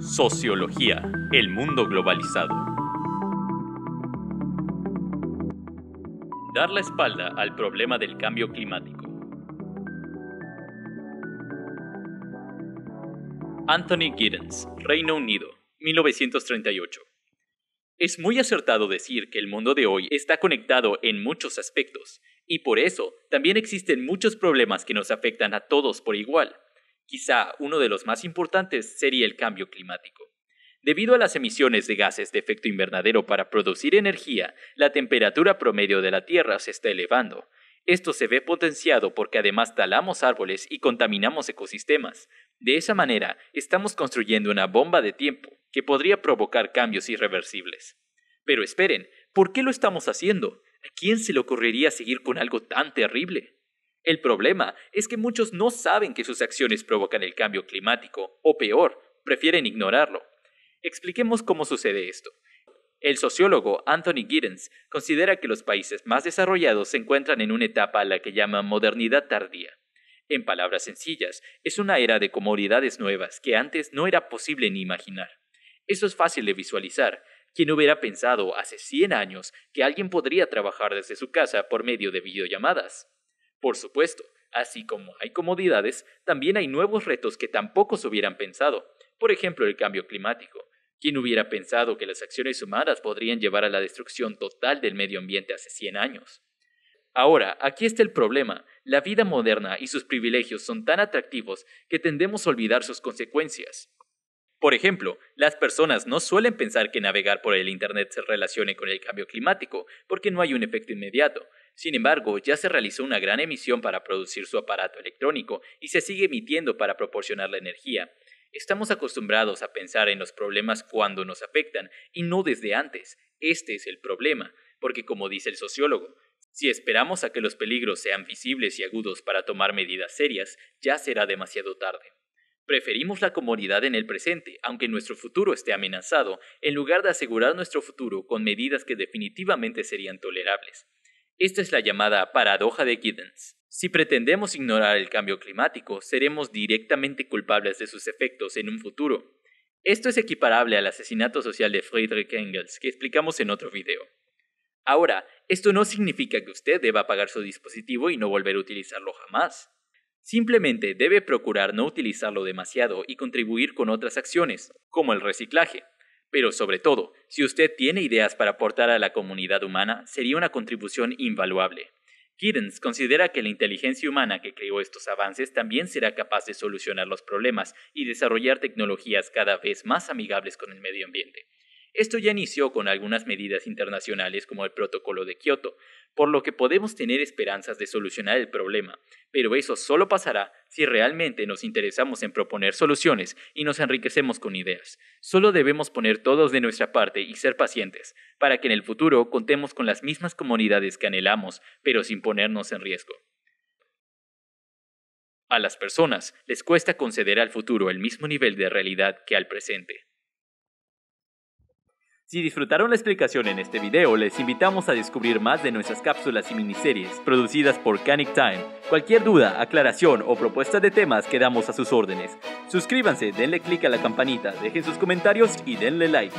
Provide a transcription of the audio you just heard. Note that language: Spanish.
Sociología, el mundo globalizado. Dar la espalda al problema del cambio climático. Anthony Giddens, Reino Unido, 1938. Es muy acertado decir que el mundo de hoy está conectado en muchos aspectos, y por eso también existen muchos problemas que nos afectan a todos por igual. Quizá uno de los más importantes sería el cambio climático. Debido a las emisiones de gases de efecto invernadero para producir energía, la temperatura promedio de la Tierra se está elevando. Esto se ve potenciado porque además talamos árboles y contaminamos ecosistemas. De esa manera, estamos construyendo una bomba de tiempo que podría provocar cambios irreversibles. Pero esperen, ¿por qué lo estamos haciendo? ¿A quién se le ocurriría seguir con algo tan terrible? El problema es que muchos no saben que sus acciones provocan el cambio climático, o peor, prefieren ignorarlo. Expliquemos cómo sucede esto. El sociólogo Anthony Giddens considera que los países más desarrollados se encuentran en una etapa a la que llama modernidad tardía. En palabras sencillas, es una era de comodidades nuevas que antes no era posible ni imaginar. Eso es fácil de visualizar. ¿Quién hubiera pensado hace 100 años que alguien podría trabajar desde su casa por medio de videollamadas? Por supuesto, así como hay comodidades, también hay nuevos retos que tampoco se hubieran pensado. Por ejemplo, el cambio climático. ¿Quién hubiera pensado que las acciones humanas podrían llevar a la destrucción total del medio ambiente hace 100 años? Ahora, aquí está el problema. La vida moderna y sus privilegios son tan atractivos que tendemos a olvidar sus consecuencias. Por ejemplo, las personas no suelen pensar que navegar por el Internet se relacione con el cambio climático, porque no hay un efecto inmediato. Sin embargo, ya se realizó una gran emisión para producir su aparato electrónico y se sigue emitiendo para proporcionar la energía. Estamos acostumbrados a pensar en los problemas cuando nos afectan y no desde antes. Este es el problema, porque como dice el sociólogo, si esperamos a que los peligros sean visibles y agudos para tomar medidas serias, ya será demasiado tarde. Preferimos la comodidad en el presente, aunque nuestro futuro esté amenazado, en lugar de asegurar nuestro futuro con medidas que definitivamente serían tolerables. Esta es la llamada paradoja de Giddens. Si pretendemos ignorar el cambio climático, seremos directamente culpables de sus efectos en un futuro. Esto es equiparable al asesinato social de Friedrich Engels que explicamos en otro video. Ahora, esto no significa que usted deba apagar su dispositivo y no volver a utilizarlo jamás. Simplemente debe procurar no utilizarlo demasiado y contribuir con otras acciones, como el reciclaje. Pero sobre todo, si usted tiene ideas para aportar a la comunidad humana, sería una contribución invaluable. Giddens considera que la inteligencia humana que creó estos avances también será capaz de solucionar los problemas y desarrollar tecnologías cada vez más amigables con el medio ambiente. Esto ya inició con algunas medidas internacionales como el Protocolo de Kioto, por lo que podemos tener esperanzas de solucionar el problema, pero eso solo pasará si realmente nos interesamos en proponer soluciones y nos enriquecemos con ideas. Solo debemos poner todos de nuestra parte y ser pacientes, para que en el futuro contemos con las mismas comunidades que anhelamos, pero sin ponernos en riesgo. A las personas les cuesta conceder al futuro el mismo nivel de realidad que al presente. Si disfrutaron la explicación en este video, les invitamos a descubrir más de nuestras cápsulas y miniseries producidas por Canic Time. Cualquier duda, aclaración o propuesta de temas quedamos a sus órdenes. Suscríbanse, denle clic a la campanita, dejen sus comentarios y denle like.